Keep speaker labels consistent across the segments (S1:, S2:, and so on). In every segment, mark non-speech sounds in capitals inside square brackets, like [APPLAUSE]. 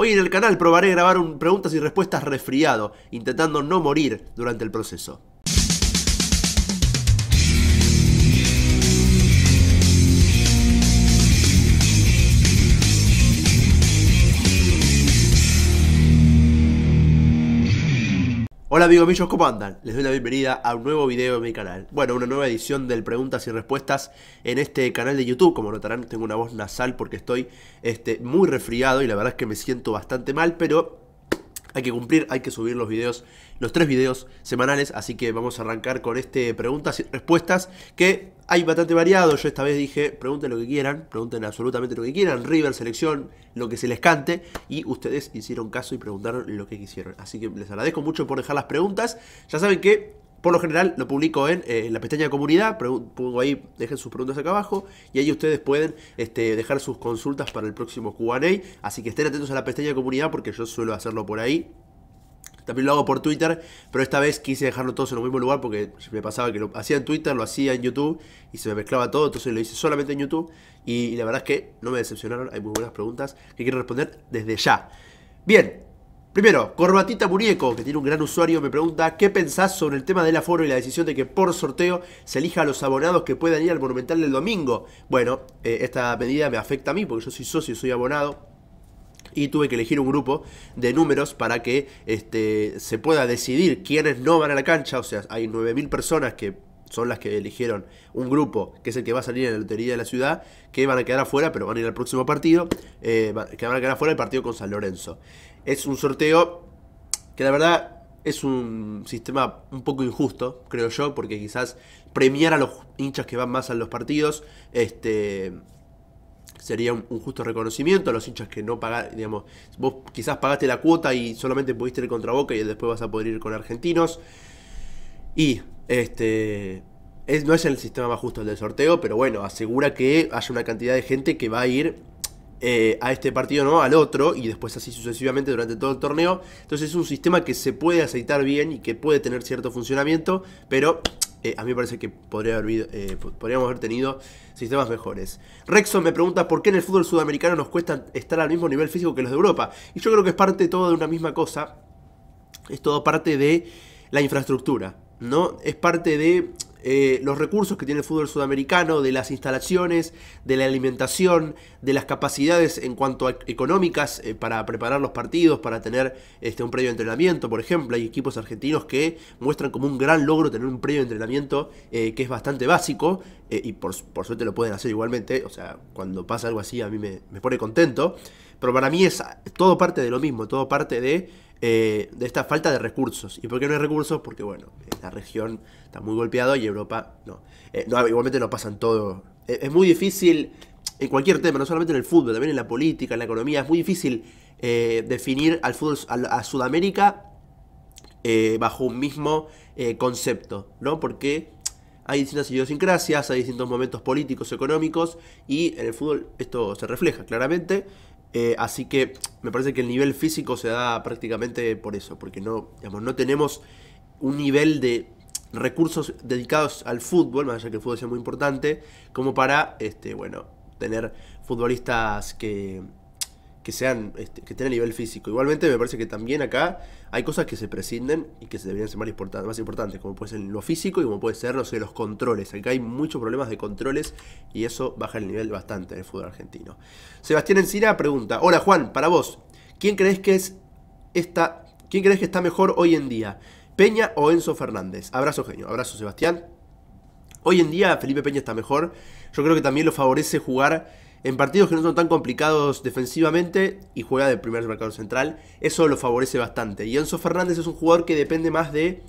S1: Hoy en el canal probaré grabar un preguntas y respuestas resfriado, intentando no morir durante el proceso. Hola amigos míos, ¿cómo andan? Les doy la bienvenida a un nuevo video de mi canal. Bueno, una nueva edición del Preguntas y Respuestas en este canal de YouTube. Como notarán, tengo una voz nasal porque estoy este, muy resfriado y la verdad es que me siento bastante mal, pero hay que cumplir, hay que subir los videos, los tres videos semanales, así que vamos a arrancar con este preguntas y respuestas, que hay bastante variado, yo esta vez dije, pregunten lo que quieran, pregunten absolutamente lo que quieran, River, selección, lo que se les cante, y ustedes hicieron caso y preguntaron lo que quisieron. Así que les agradezco mucho por dejar las preguntas, ya saben que por lo general lo publico en, eh, la pestaña de comunidad, pongo ahí, dejen sus preguntas acá abajo y ahí ustedes pueden este, dejar sus consultas para el próximo QA. Así que estén atentos a la pestaña de comunidad porque yo suelo hacerlo por ahí. También lo hago por Twitter, pero esta vez quise dejarlo todos en el mismo lugar porque me pasaba que lo hacía en Twitter, lo hacía en YouTube y se me mezclaba todo, entonces lo hice solamente en YouTube y, y la verdad es que no me decepcionaron, hay muy buenas preguntas que quiero responder desde ya. Bien, Primero, Corbatita Muñeco, que tiene un gran usuario, me pregunta ¿Qué pensás sobre el tema del aforo y la decisión de que por sorteo se elija a los abonados que puedan ir al Monumental del domingo? Bueno, eh, esta medida me afecta a mí porque yo soy socio soy abonado, y tuve que elegir un grupo de números para que este, se pueda decidir quiénes no van a la cancha. O sea, hay 9.000 personas que son las que eligieron un grupo, que es el que va a salir en la lotería de la ciudad, que van a quedar afuera, pero van a ir al próximo partido, eh, que van a quedar afuera el partido con San Lorenzo. Es un sorteo que la verdad es un sistema un poco injusto, creo yo, porque quizás premiar a los hinchas que van más a los partidos, este sería un, justo reconocimiento a los hinchas que no pagan, digamos, vos quizás pagaste la cuota y solamente pudiste ir contra Boca y después vas a poder ir con argentinos. Y este es, no es el sistema más justo el del sorteo, pero bueno, asegura que haya una cantidad de gente que va a ir eh, a este partido no, al otro, y después así sucesivamente durante todo el torneo. Entonces es un sistema que se puede aceitar bien y que puede tener cierto funcionamiento, pero eh, a mí me parece que podría eh, podríamos haber tenido sistemas mejores. Rexon me pregunta por qué en el fútbol sudamericano nos cuesta estar al mismo nivel físico que los de Europa. Y yo creo que es parte todo de una misma cosa. Es todo parte de la infraestructura, ¿no? Es parte de eh, los recursos que tiene el fútbol sudamericano, de las instalaciones, de la alimentación, de las capacidades en cuanto a económicas eh, para preparar los partidos, para tener este, un premio de entrenamiento, por ejemplo. Hay equipos argentinos que muestran como un gran logro tener un premio de entrenamiento eh, que es bastante básico y por, suerte lo pueden hacer igualmente. O sea, cuando pasa algo así a mí me pone contento. Pero para mí es todo parte de lo mismo, todo parte de eh, de esta falta de recursos. ¿Y por qué no hay recursos? Porque, bueno, eh, la región está muy golpeada y Europa no. Eh, no igualmente no pasan todo. Eh, es muy difícil, en cualquier tema, no solamente en el fútbol, también en la política, en la economía, es muy difícil definir al fútbol, a, a Sudamérica bajo un mismo concepto, ¿no? Porque hay distintas idiosincrasias, hay distintos momentos políticos, económicos, y en el fútbol esto se refleja claramente. Eh, así que me parece que el nivel físico se da prácticamente por eso, porque no, digamos, no tenemos un nivel de recursos dedicados al fútbol, más allá que el fútbol sea muy importante, como para, este, bueno, tener futbolistas que que sean este, que estén a nivel físico. Igualmente me parece que también acá hay cosas que se prescinden y que se deberían ser más, más importantes, como puede ser lo físico y como puede ser, los controles. Acá hay muchos problemas de controles y eso baja el nivel bastante en el fútbol argentino. Sebastián Encina pregunta, hola Juan, para vos, ¿quién crees que es esta, quién crees que está mejor hoy en día? ¿Peña o Enzo Fernández? Abrazo genio, abrazo Sebastián. Hoy en día Felipe Peña está mejor. Yo creo que también lo favorece jugar en partidos que no son tan complicados defensivamente y juega de primer mercado central. Eso lo favorece bastante. Y Enzo Fernández es un jugador que depende más de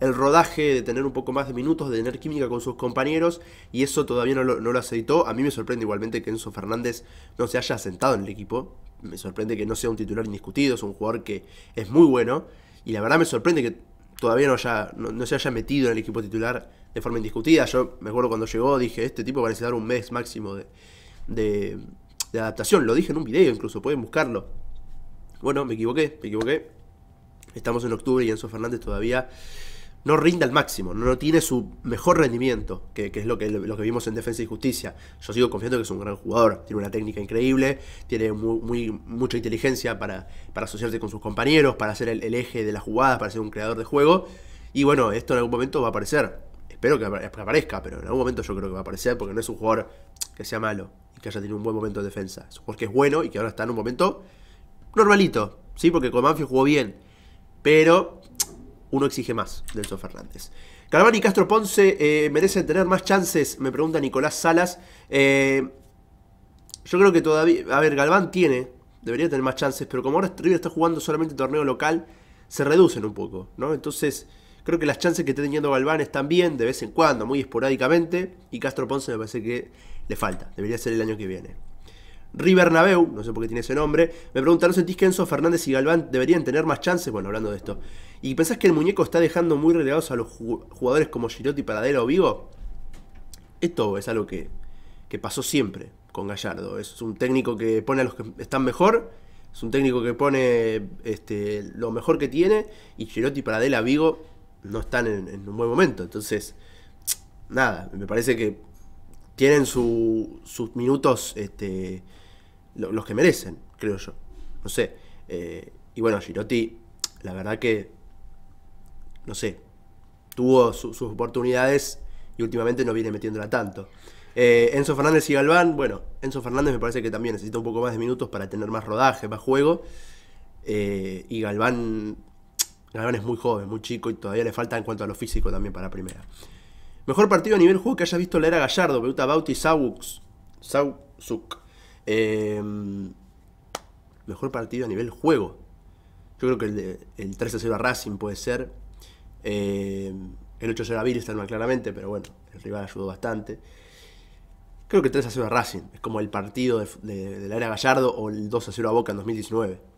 S1: el rodaje, de tener un poco más de minutos, de tener química con sus compañeros, y eso todavía no lo, aceitó. A mí me sorprende igualmente que Enzo Fernández no se haya sentado en el equipo. Me sorprende que no sea un titular indiscutido, es un jugador que es muy bueno. Y la verdad me sorprende que todavía no, haya, no, no, se haya metido en el equipo titular de forma indiscutida. Yo me acuerdo cuando llegó, dije, este tipo va a necesitar un mes máximo de, de, adaptación. Lo dije en un video, incluso pueden buscarlo. Bueno, me equivoqué, me equivoqué. Estamos en octubre y Enzo Fernández todavía no rinda al máximo, no tiene su mejor rendimiento, que, es lo que, lo que vimos en Defensa y Justicia. Yo sigo confiando que es un gran jugador, tiene una técnica increíble, tiene muy, mucha inteligencia para, asociarse con sus compañeros, para ser el, el, eje de las jugadas, para ser un creador de juego. Y bueno, esto en algún momento va a aparecer. Espero que aparezca, pero en algún momento yo creo que va a aparecer porque no es un jugador que sea malo que haya tenido un buen momento de defensa. Es es bueno y que ahora está en un momento normalito, ¿sí? Porque Manfio jugó bien, pero uno exige más de Fernández. ¿Galván y Castro Ponce eh, merecen tener más chances, me pregunta Nicolás Salas. Eh, yo creo que todavía. A ver, Galván tiene. Debería tener más chances. Pero como ahora River está jugando solamente torneo local. Se reducen un poco, ¿no? Entonces. Creo que las chances que está teniendo Galván están bien, de vez en cuando, muy esporádicamente. Y Castro Ponce me parece que le falta. Debería ser el año que viene. Naveu, no sé por qué tiene ese nombre, me preguntaron, ¿sentís que Enzo Fernández y Galván deberían tener más chances? Bueno, hablando de esto. ¿Y pensás que el muñeco está dejando muy relegados a los jugadores como Girotti, Paradela o Vigo? Esto es algo que, pasó siempre con Gallardo. Es un técnico que pone a los que están mejor, es un técnico que pone este, lo mejor que tiene, y Girotti, Paradela, Vigo no están en, un buen momento. Entonces, nada, me parece que tienen sus minutos este, los que merecen, creo yo. No sé. Eh, y bueno, Girotti, la verdad que, no sé, tuvo sus oportunidades y últimamente no viene metiéndola tanto. Eh, Enzo Fernández y Galván, bueno, Enzo Fernández me parece que también necesita un poco más de minutos para tener más rodaje, más juego. Eh, y Galván Galván es muy joven, muy chico y todavía le falta en cuanto a lo físico también para primera. Mejor partido a nivel juego que hayas visto la era Gallardo, Beuta Bauti, y Sauzuk. Eh, mejor partido a nivel juego. Yo creo que el, 3 0 a Racing puede ser. Eh, el 8 a 0 a Bilsterman claramente, pero bueno, el rival ayudó bastante. Creo que el 3 0 a Racing. Es como el partido de, de, la era Gallardo o el 2 0 a Boca en 2019.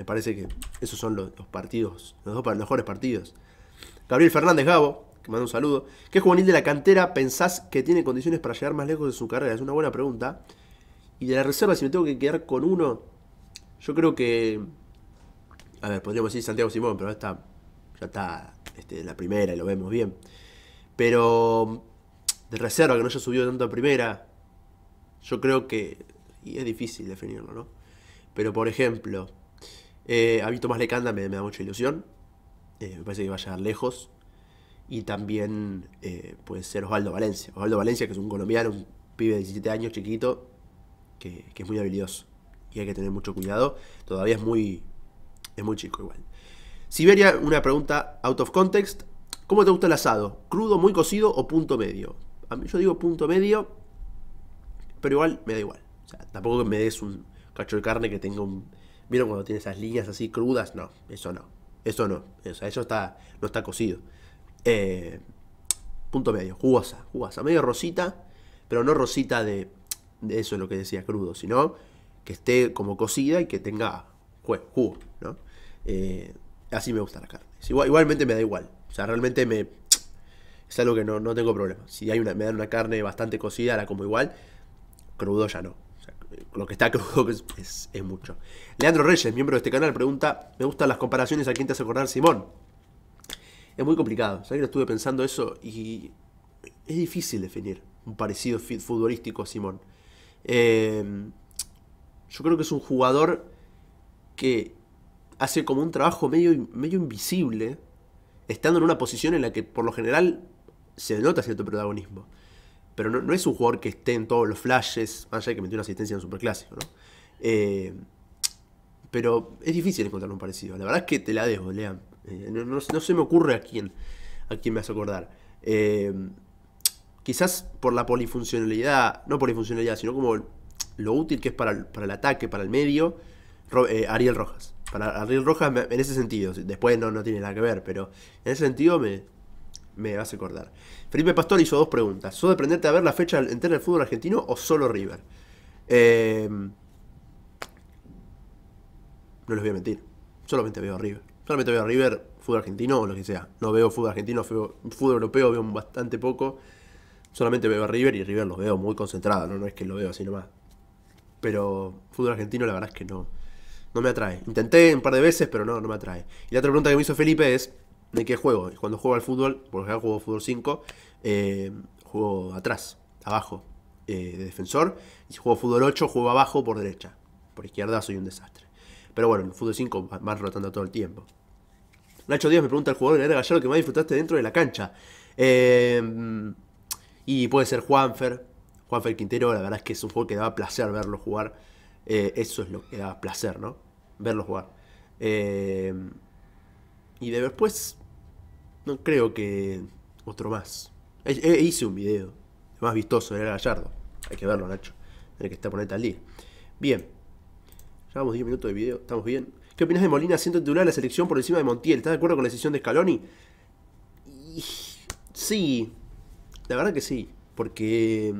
S1: Me parece que esos son los, partidos, los dos mejores partidos. Gabriel Fernández Gabo, que manda un saludo. ¿Qué juvenil de la cantera pensás que tiene condiciones para llegar más lejos de su carrera? Es una buena pregunta. Y de la reserva, si me tengo que quedar con uno, yo creo que. A ver, podríamos decir Santiago Simón, pero está, ya está este, la primera y lo vemos bien. Pero de reserva, que no haya subido tanto a primera, yo creo que. Y es difícil definirlo, ¿no? Pero por ejemplo, eh, a mí Tomás Lecanda me, da mucha ilusión. Eh, me parece que va a llegar lejos. Y también eh, puede ser Osvaldo Valencia. Osvaldo Valencia, que es un colombiano, un pibe de 17 años, chiquito, que, es muy habilidoso. Y hay que tener mucho cuidado. Todavía es muy, es muy chico igual. Siberia, una pregunta out of context. ¿Cómo te gusta el asado? ¿Crudo, muy cocido o punto medio? A mí yo digo punto medio, pero igual me da igual. O sea, tampoco me des un cacho de carne que tenga un ¿Vieron cuando tiene esas líneas así crudas? No, eso no. Eso no. O sea, eso está, no está cocido. Eh, punto medio, jugosa, jugosa. Medio rosita, pero no rosita de, eso es lo que decía crudo, sino que esté como cocida y que tenga jugo, ¿no? Eh, así me gusta la carne. Igual, igualmente me da igual. O sea, realmente me. Es algo que no, tengo problema. Si hay una, me dan una carne bastante cocida, la como igual. Crudo ya no lo que está [LAUGHS] es, mucho. Leandro Reyes, miembro de este canal, pregunta, me gustan las comparaciones a quién te hace acordar Simón. Es muy complicado, ¿sabes? Estuve pensando eso y es difícil definir un parecido futbolístico a Simón. Em, yo creo que es un jugador que hace como un trabajo medio, medio invisible, estando en una posición en la que por lo general se denota cierto protagonismo pero no, es un jugador que esté en todos los flashes, más allá que metió una asistencia en un superclásico, ¿no? Eh, pero es difícil encontrar un parecido. La verdad es que te la dejo, Lea. Eh, no, se me ocurre a quién, a quién me vas a acordar. Eh, quizás por la polifuncionalidad, no polifuncionalidad, sino como lo útil que es para el, ataque, para el medio, Ariel Rojas. Para Ariel Rojas, en ese sentido, después no, no tiene nada que ver, pero en ese sentido me, me hace acordar. Felipe Pastor hizo dos preguntas. ¿Sos de aprenderte a ver la fecha entera del fútbol argentino o solo River? Em, no les voy a mentir. Solamente veo a River. Solamente veo a River, fútbol argentino o lo que sea. No veo fútbol argentino, fútbol europeo, veo bastante poco. Solamente veo a River y River los veo muy concentrados. ¿no? es que lo veo así nomás. Pero fútbol argentino la verdad es que no. No me atrae. Intenté un par de veces, pero no, no me atrae. Y la otra pregunta que me hizo Felipe es, ¿De qué juego? Cuando juego al fútbol, por lo general juego fútbol 5, eh, juego atrás, abajo, eh, de defensor. Y si juego fútbol 8, juego abajo por derecha. Por izquierda soy un desastre. Pero bueno, en fútbol 5 Vas rotando todo el tiempo. Nacho Díaz me pregunta ¿El jugador de la que más disfrutaste dentro de la cancha. Eh, y puede ser Juanfer. Juanfer Quintero, la verdad es que es un juego que daba placer verlo jugar. eso es lo que daba placer, ¿no? Verlo jugar. y después, no creo que otro más. hice un video más vistoso Era Gallardo. Hay que verlo, Nacho. Tiene que estar por al día. Bien. Llevamos 10 minutos de video. Estamos bien. ¿Qué opinas de Molina siendo titular de la selección por encima de Montiel? ¿Estás de acuerdo con la decisión de Scaloni? Sí. La verdad que sí. Porque.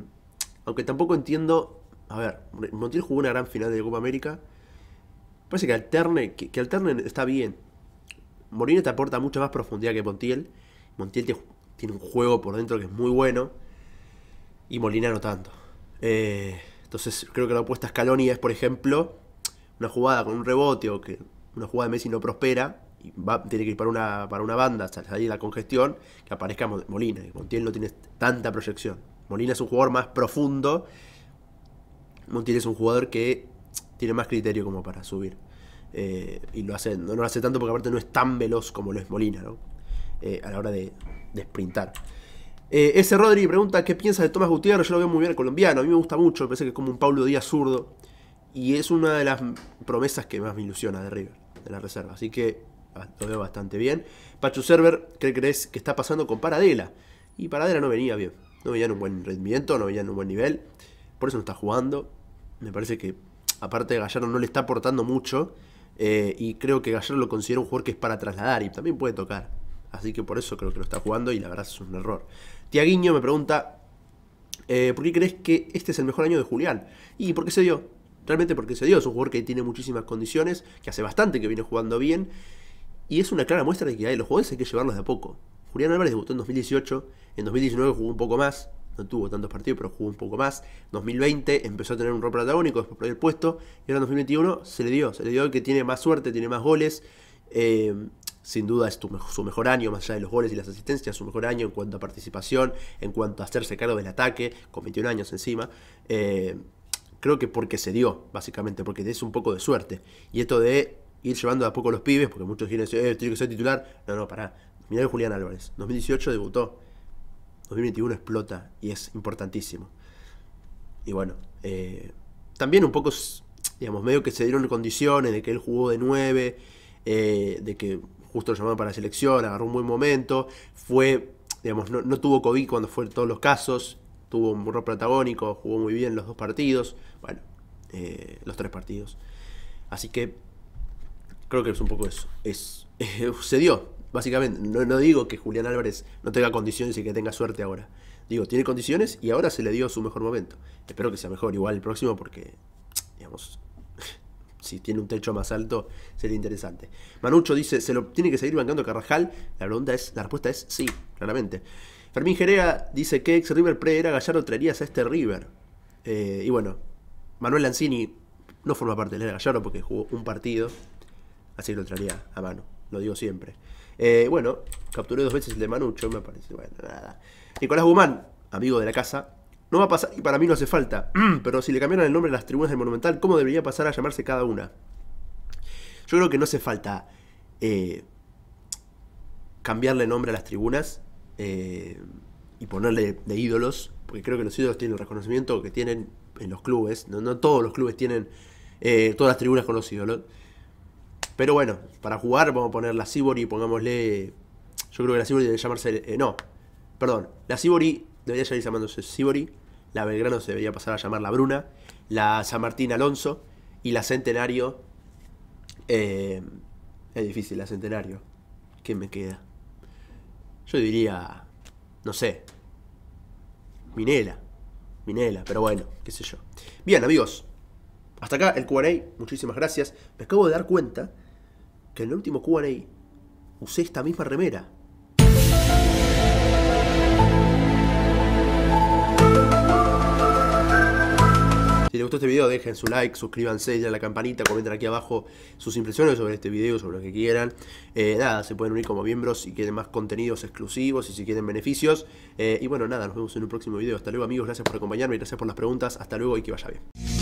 S1: Aunque tampoco entiendo. A ver, Montiel jugó una gran final de Copa América. Parece que alterne, que alterne está bien Molina te aporta mucha más profundidad que Montiel. Montiel tiene un juego por dentro que es muy bueno. Y Molina no tanto. Eh, entonces creo que la apuesta Scaloni es, por ejemplo, una jugada con un rebote o que una jugada de Messi no prospera. Y va, tiene que ir para una, para una banda, salir de la congestión, que aparezca Molina. Montiel no tiene tanta proyección. Molina es un jugador más profundo. Montiel es un jugador que tiene más criterio como para subir. Eh, y no, hace, no, lo hace tanto porque aparte no es tan veloz como lo es Molina, ¿no? Eh, a la hora de, sprintar. ese eh, Rodri pregunta qué piensa de Tomás Gutiérrez, yo lo veo muy bien el colombiano, a mí me gusta mucho, me parece que es como un Pablo Díaz zurdo. Y es una de las promesas que más me ilusiona de River, de la reserva. Así que ah, lo veo bastante bien. Pachu Server, ¿qué crees que está pasando con Paradela? Y Paradela no venía bien. No venía en un buen rendimiento, no venía en un buen nivel. Por eso no está jugando. Me parece que, aparte, de Gallardo no le está aportando mucho. Eh, y creo que Gallardo lo considera un jugador que es para trasladar y también puede tocar. Así que por eso creo que lo está jugando y la verdad es un error. Tiaguinho me pregunta, eh, ¿por qué crees que este es el mejor año de Julián? ¿Y por qué se dio? Realmente porque se dio. Es un jugador que tiene muchísimas condiciones, que hace bastante que viene jugando bien. Y es una clara muestra de que hay los jugadores hay que llevarlos de a poco. Julián Álvarez debutó en 2018, en 2019 jugó un poco más, no tuvo tantos partidos, pero jugó un poco más. 2020 empezó a tener un rol protagónico, después perdió el puesto. Y ahora en 2021 se le dio, se le dio que tiene más suerte, tiene más goles. Eh, sin duda es su mejor año, más allá de los goles y las asistencias, su mejor año en cuanto a participación, en cuanto a hacerse cargo del ataque, con 21 años encima. Eh, creo que porque se dio, básicamente, porque es un poco de suerte. Y esto de ir llevando a poco los pibes, porque muchos quieren decir, eh, que ser titular. No, no, pará. Mirá Julián Álvarez, 2018 debutó 2021 explota y es importantísimo. Y bueno, eh, también un poco, digamos, medio que se dieron condiciones de que él jugó de 9, eh, de que justo lo llamaron para la selección, agarró un buen momento, fue, digamos, no, tuvo COVID cuando fue todos los casos, tuvo un rol protagónico, jugó muy bien los dos partidos, bueno, eh, los tres partidos. Así que creo que es un poco eso. Es, [LAUGHS] se dio, Básicamente, no, no, digo que Julián Álvarez no tenga condiciones y que tenga suerte ahora. Digo, tiene condiciones y ahora se le dio su mejor momento. Espero que sea mejor igual el próximo porque, digamos, [LAUGHS] si tiene un techo más alto sería interesante. Manucho dice, ¿se lo tiene que seguir bancando Carrajal? La ronda es, la respuesta es sí, claramente. Fermín Jerea dice que ex River Pre era Gallardo traerías a este River. Eh, y bueno, Manuel Lanzini no forma parte del Gallardo porque jugó un partido, así lo traería a mano, lo digo siempre. Eh, bueno, capturé dos veces el de Manucho, me parece. Bueno, nada. Nicolás Guzmán, amigo de la casa. No va a pasar y para mí no hace falta. [CLEARS THROAT] Pero si le cambiaran el nombre a las tribunas del Monumental, ¿cómo debería pasar a llamarse cada una? Yo creo que no hace falta eh, cambiarle nombre a las tribunas eh, y ponerle de ídolos, porque creo que los ídolos tienen el reconocimiento que tienen en los clubes. No, todos los clubes tienen todas las tribunas con los ídolos. Pero bueno, para jugar vamos a poner la y pongámosle... Yo creo que la Sibori debe llamarse... Eh, no, perdón. La Sibori debería seguir llamándose Sibori. La Belgrano se debería pasar a llamar la Bruna. La San Martín Alonso. Y la Centenario... Eh, es difícil la Centenario. ¿Qué me queda? Yo diría... No sé. Minela. Minela, pero bueno, qué sé yo. Bien, amigos. Hasta acá el Q&A. Muchísimas gracias. Me acabo de dar cuenta en el último QA usé esta misma remera. Si les gustó este video dejen su like, suscríbanse, denle a la campanita, comenten aquí abajo sus impresiones sobre este video, sobre lo que quieran. Eh, nada, se pueden unir como miembros si quieren más contenidos exclusivos y si quieren beneficios. Eh, y bueno, nada, nos vemos en un próximo video. Hasta luego amigos, gracias por acompañarme, y gracias por las preguntas, hasta luego y que vaya bien.